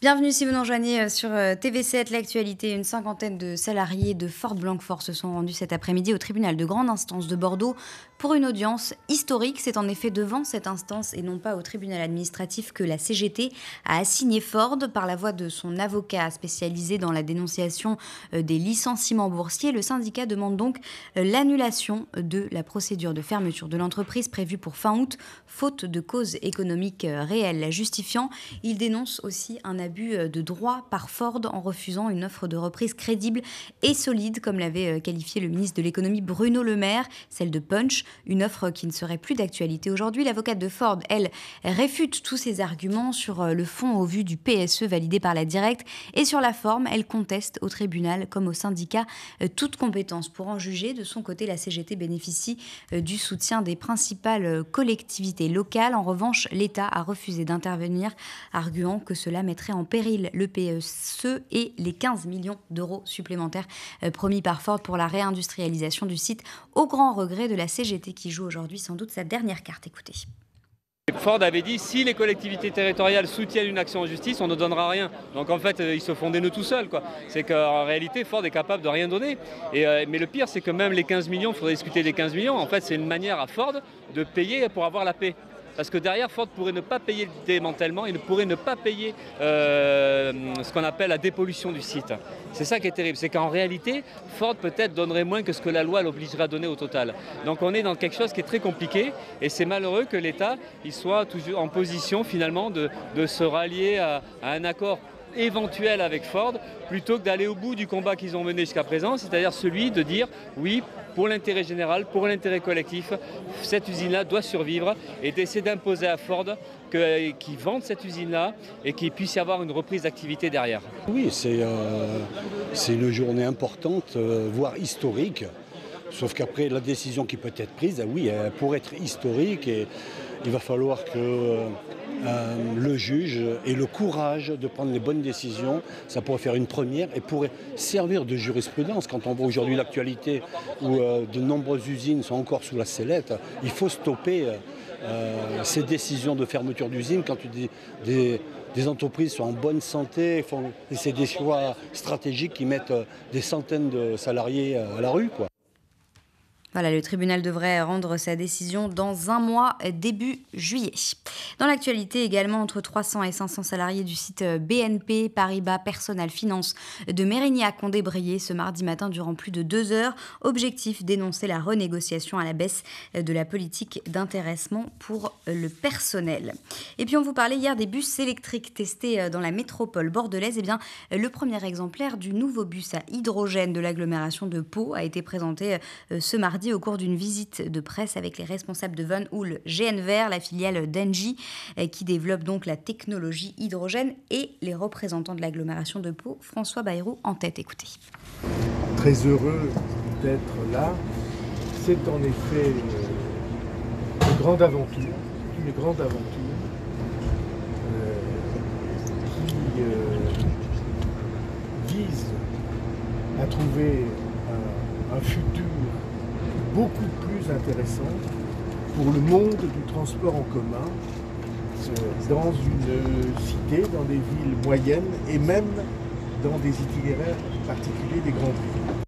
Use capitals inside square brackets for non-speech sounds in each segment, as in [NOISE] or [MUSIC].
Bienvenue si vous nous rejoignez sur euh, TV7, l'actualité. Une cinquantaine de salariés de Ford blanquefort se sont rendus cet après-midi au tribunal de grande instance de Bordeaux pour une audience historique. C'est en effet devant cette instance et non pas au tribunal administratif que la CGT a assigné Ford par la voix de son avocat spécialisé dans la dénonciation euh, des licenciements boursiers. Le syndicat demande donc euh, l'annulation de la procédure de fermeture de l'entreprise prévue pour fin août, faute de cause économique réelle la justifiant. Il dénonce aussi un abus euh, de droit par Ford en refusant une offre de reprise crédible et solide, comme l'avait euh, qualifié le ministre de l'économie Bruno Le Maire, celle de Punch, une offre qui ne serait plus d'actualité aujourd'hui. L'avocate de Ford, elle, réfute tous ces arguments sur euh, le fond au vu du PSE validé par la directe et sur la forme, elle conteste au tribunal comme au syndicat toute compétence pour en juger. De son côté, la CGT bénéficie du soutien des principales collectivités locales. En revanche, l'État a refusé d'intervenir, arguant que cela mettrait en en péril le PSE et les 15 millions d'euros supplémentaires euh, promis par Ford pour la réindustrialisation du site, au grand regret de la CGT qui joue aujourd'hui sans doute sa dernière carte. Écoutez. Ford avait dit si les collectivités territoriales soutiennent une action en justice, on ne donnera rien. Donc en fait, euh, ils se font des tout seuls. C'est qu'en réalité, Ford est capable de rien donner. Euh, mais le pire, c'est que même les 15 millions, il faudrait discuter des 15 millions. En fait, c'est une manière à Ford de payer pour avoir la paix parce que derrière, Ford pourrait ne pas payer le démantèlement il ne pourrait ne pas payer euh, ce qu'on appelle la dépollution du site. C'est ça qui est terrible, c'est qu'en réalité, Ford peut-être donnerait moins que ce que la loi l'obligerait à donner au total. Donc on est dans quelque chose qui est très compliqué et c'est malheureux que l'État soit toujours en position finalement de, se rallier à un accord éventuel avec Ford plutôt que d'aller au bout du combat qu'ils ont mené jusqu'à présent, c'est-à-dire celui de dire oui, pour l'intérêt général, pour l'intérêt collectif. Cette usine-là doit survivre et d'essayer d'imposer à Ford qu'ils vendent cette usine-là et qu'il puisse y avoir une reprise d'activité derrière. Oui, c'est euh, une journée importante, euh, voire historique. Sauf qu'après, la décision qui peut être prise, ah oui, pour être historique, et il va falloir que euh, euh, le juge et le courage de prendre les bonnes décisions. Ça pourrait faire une première et pourrait servir de jurisprudence. Quand on voit aujourd'hui l'actualité où euh, de nombreuses usines sont encore sous la sellette, il faut stopper euh, ces décisions de fermeture d'usines quand des, entreprises sont en bonne santé, font, et c'est des choix stratégiques qui mettent des centaines de salariés à la rue. Quoi. Voilà, le tribunal devrait rendre sa décision dans un mois, début juillet. Dans l'actualité également, entre 300 et 500 salariés du site BNP Paribas Personal Finance de Mérignac ont débrayé ce mardi matin durant plus de deux heures. Objectif dénoncer la renégociation à la baisse de la politique d'intéressement pour le personnel. Et puis on vous parlait hier des bus électriques testés dans la métropole bordelaise. Eh bien, le premier exemplaire du nouveau bus à hydrogène de l'agglomération de Pau a été présenté ce mardi au cours d'une visite de presse avec les responsables de Van GN GNVR, la filiale d'Engie, euh, qui développe donc la technologie hydrogène et les représentants de l'agglomération de Pau, François Bayrou en tête. Écoutez. Très heureux d'être là. C'est en effet une, grande aventure, une grande aventure euh, qui euh, vise à trouver un futur beaucoup plus intéressante pour le monde du transport en commun euh, dans une cité, dans des villes moyennes et même dans des itinéraires particuliers des grandes villes.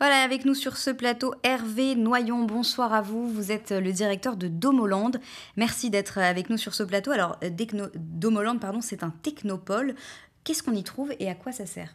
Voilà, avec nous sur ce plateau, Hervé Noyon, bonsoir à vous. Vous êtes le directeur de Domoland. Merci d'être avec nous sur ce plateau. Alors, euh, Domoland, pardon, c'est un technopole. Qu'est-ce qu'on y trouve et à quoi ça sert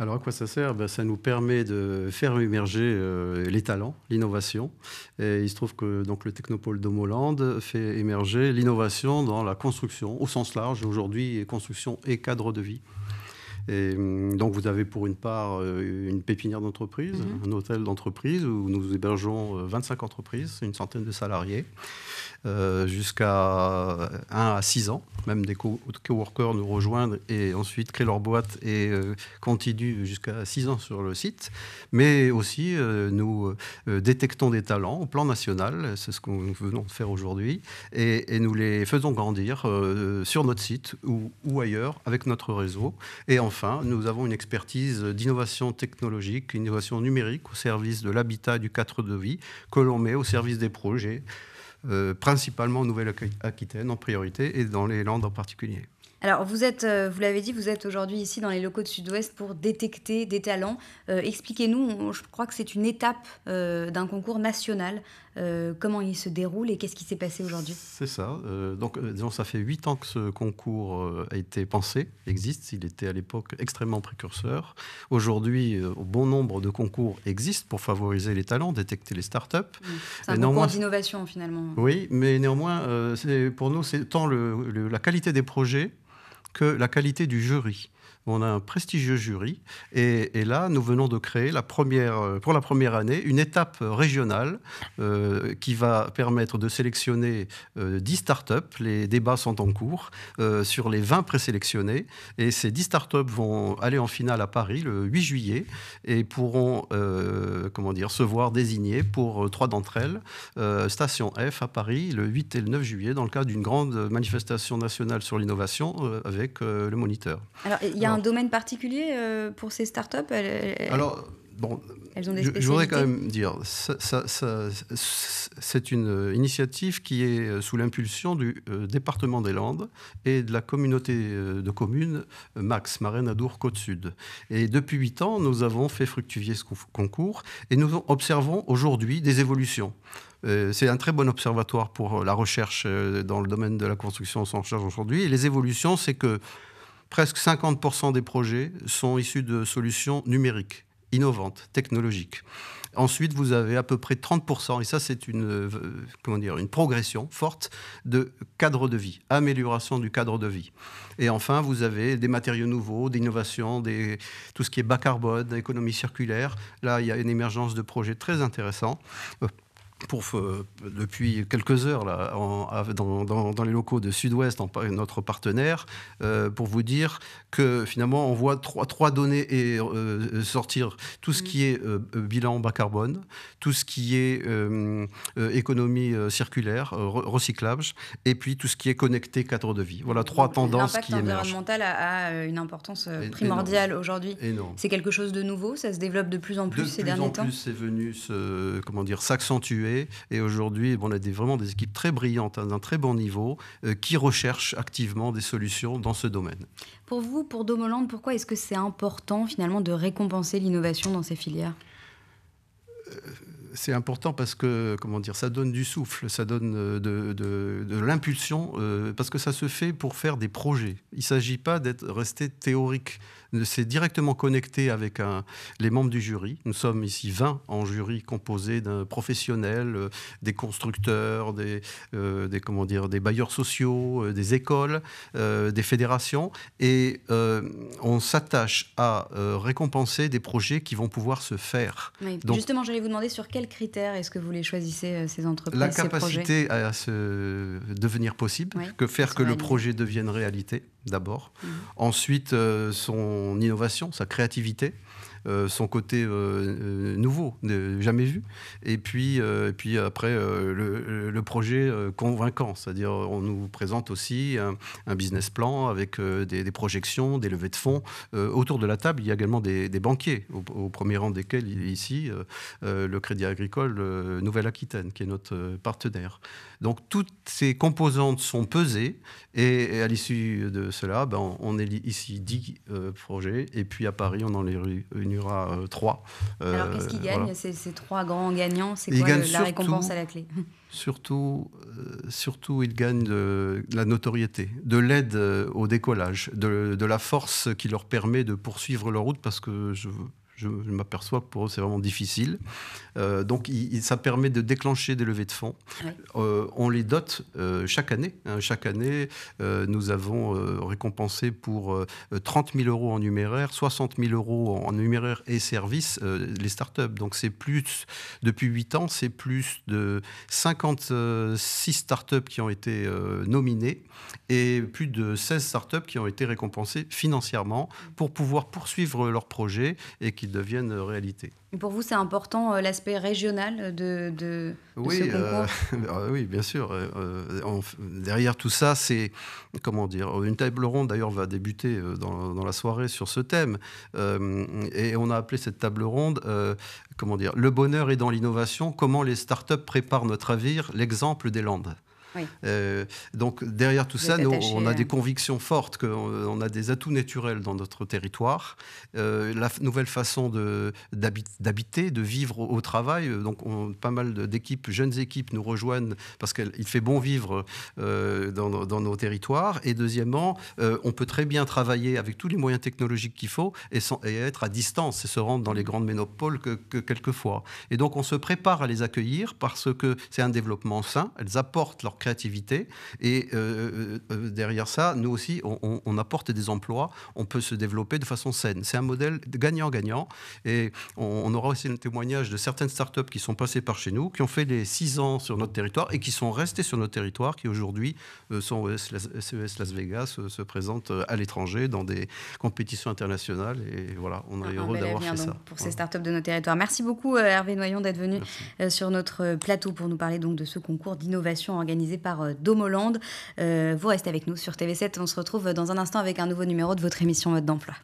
alors à quoi ça sert ben, Ça nous permet de faire émerger euh, les talents, l'innovation. Et il se trouve que donc, le Technopole de fait émerger l'innovation dans la construction, au sens large, aujourd'hui, construction et cadre de vie. Hum, donc vous avez pour une part euh, une pépinière d'entreprise, mhm. un hôtel d'entreprise où nous hébergeons 25 euh, entreprises, une centaine de salariés. Euh, jusqu'à 1 euh, à 6 ans. Même des coworkers nous rejoignent et ensuite créent leur boîte et euh, continuent jusqu'à 6 ans sur le site. Mais aussi, nous détectons des talents au plan national, c'est ce que nous venons de faire aujourd'hui, et, nous les faisons grandir sur notre site ou, ailleurs avec notre réseau. Et enfin, nous avons une expertise d'innovation technologique, innovation numérique au service de l'habitat du cadre de vie que l'on met au service des projets euh, principalement en Nouvelle-Aquitaine en priorité et dans les Landes en particulier. Alors, vous êtes, euh, vous l'avez dit, vous êtes aujourd'hui ici dans les locaux de Sud-Ouest pour détecter des talents. Euh, expliquez-nous, je crois que c'est une étape d'un concours national euh, comment il se déroule et qu'est-ce qui s'est passé aujourd'hui C'est ça. Euh, donc, euh, disons, ça fait huit ans que ce concours a été pensé, existe. Il était à l'époque extrêmement précurseur. Aujourd'hui, bon nombre de concours existent pour favoriser les talents, détecter les startups. Oui. C'est un concours d'innovation finalement. Oui, mais néanmoins, pour nous, c'est tant la qualité des projets que la qualité du jury. On a un prestigieux jury et, là, nous venons de créer la première, euh, pour la première année une étape régionale euh, qui va permettre de sélectionner euh, dix 10 startups. Les débats sont en cours sur les 20 présélectionnés et ces 10 startups vont aller en finale à Paris le 8 juillet et pourront comment dire, se voir désigner pour trois d'entre elles, Station F à Paris le 8 et le 9 juillet dans le cadre d'une grande manifestation nationale sur l'innovation avec euh, le moniteur. Alors, il y a un domaine particulier euh, pour ces startups up Alors, bon, je, voudrais quand même dire, c'est une initiative qui est sous l'impulsion du euh, département des Landes et de la communauté de communes Max, Marraine, Adour, Côte-Sud. Et depuis huit ans, nous avons fait fructifier ce concours et nous observons aujourd'hui des évolutions. Euh, c'est un très bon observatoire pour euh, la recherche euh, dans le domaine de la construction sans recherche aujourd'hui. les évolutions, c'est que presque 50% des projets sont issus de solutions numériques, innovantes, technologiques. Ensuite, vous avez à peu près 30%, et ça c'est une, comment dire, une progression forte de cadre de vie, amélioration du cadre de vie. Et enfin, vous avez des matériaux nouveaux, d'innovation, tout ce qui est bas carbone, économie circulaire. Là, il y a une émergence de projets très intéressants pour, euh, depuis quelques heures là, dans, les locaux de Sud-Ouest, notre partenaire, euh, pour vous dire que finalement on voit trois, trois données et, euh, sortir tout ce mm. qui est bilan bas carbone, tout ce qui est économie circulaire, recyclage et puis tout ce qui est connecté cadre de vie. Voilà trois tendances qui émergent. L'impact environnemental a, une importance primordiale aujourd'hui. C'est quelque chose de nouveau, ça se développe de plus en plus ces derniers temps. De plus en plus, c'est venu s'accentuer et aujourd'hui, on a des, vraiment des équipes très brillantes, hein, d'un très bon niveau, euh, qui recherchent activement des solutions dans ce domaine. Pour vous, pour Domoland, pourquoi est-ce que c'est important finalement de récompenser l'innovation dans ces filières euh, c'est important parce que, comment dire, ça donne du souffle, ça donne euh, de, l'impulsion, euh, parce que ça se fait pour faire des projets. Il ne s'agit pas d'être resté théorique. C'est directement connecté avec les membres du jury. Nous sommes ici 20 en jury composé d'un professionnel, euh, des constructeurs, des, des, comment dire, des bailleurs sociaux, des écoles, des fédérations. Et on s'attache à récompenser des projets qui vont pouvoir se faire. Donc, Justement, j'allais vous demander sur quel quels critères est-ce que vous les choisissez, euh, ces entreprises La capacité à se devenir possible, que faire que le projet devienne réalité, d'abord. Mhm. Ensuite, euh, son innovation, sa créativité. Euh, son côté euh, euh, nouveau, jamais vu. Et puis, et puis après, le, projet convaincant, c'est-à-dire on nous présente aussi un, business plan avec des, projections, des levées de fonds. autour de la table, il y a également des, banquiers, au, premier rang desquels ici le Crédit Agricole Nouvelle-Aquitaine, qui est notre partenaire. Donc toutes ces composantes sont pesées et, à l'issue de cela, ben, on, est ici 10 projets et puis à Paris, on en est une y aura euh, trois. Euh, Alors qu'est-ce qu'ils gagnent ces, trois grands gagnants C'est quoi la récompense à la clé [LAUGHS] Surtout, euh, surtout, ils gagnent de, la notoriété, de l'aide au décollage, de, de, la force qui leur permet de poursuivre leur route parce que je je, m'aperçois que pour eux, c'est vraiment difficile. Euh, donc, il, ça permet de déclencher des levées de fonds. Euh, on les dote euh, chaque année. Hein. chaque année, nous avons récompensé pour 30 000 euros en numéraire, 60 000 euros en numéraire et services les startups. Donc, c'est plus, depuis 8 ans, c'est plus de 56 startups qui ont été nominées et plus de 16 startups qui ont été récompensées financièrement pour pouvoir poursuivre leur projet et qui deviennent euh, réalité. pour vous, c'est important euh, l'aspect régional de, oui, ce euh, concours [LAUGHS] ah Oui, bien sûr. derrière tout ça, c'est, comment dire, une table ronde d'ailleurs va débuter dans, dans, la soirée sur ce thème. et on a appelé cette table ronde, comment dire, le bonheur est dans l'innovation, comment les startups préparent notre avenir, l'exemple des Landes. Euh, donc derrière tout ça, nous, on a des convictions fortes, qu'on euh, a des atouts naturels dans notre territoire. Euh, la nouvelle façon d'habiter, de, vivre au, travail, donc on, pas mal d'équipes, jeunes équipes nous rejoignent parce qu'il fait bon vivre dans, nos territoires. Et deuxièmement, on peut très bien travailler avec tous les moyens technologiques qu'il faut et, être à distance et se rendre dans les grandes ménopoles que, quelquefois. Et donc on se prépare à les accueillir parce que c'est un développement sain, elles apportent leur créativité. Et euh, euh, euh, derrière ça, nous aussi, on, apporte des emplois, on peut se développer de façon saine. C'est un modèle gagnant-gagnant. Et on, aura aussi le témoignage de certaines startups qui sont passées par chez nous, qui ont fait les six ans sur notre territoire et qui sont restées sur notre territoire, qui aujourd'hui sont au CES e Las Vegas, se présentent à l'étranger dans des compétitions internationales. Et voilà, on est heureux d'avoir fait ça. Pour ces startups de nos territoires. Merci beaucoup Hervé Noyon d'être venu sur notre plateau pour nous parler donc de ce concours d'innovation organisé par euh, Domoland. Euh, vous restez avec nous sur TV7. On se retrouve dans un instant avec un nouveau numéro de votre émission Mode euh, d'emploi.